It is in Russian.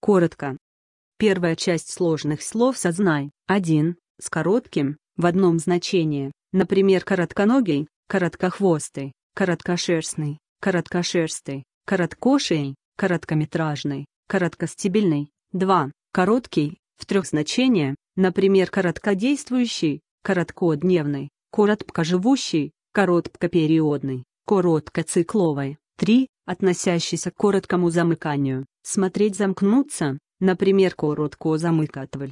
Коротко. Первая часть сложных слов сознай: один, с коротким, в одном значении, например, коротконогий, короткохвостый, короткошерстный, короткошерстый, короткошей, короткометражный, короткостебельный. Два, Короткий, в трех значениях, например, короткодействующий, короткодневный, короткоживущий, короткопериодный, короткоцикловый. 3. Относящийся к короткому замыканию. Смотреть замкнуться, например, коротко замыкатваль.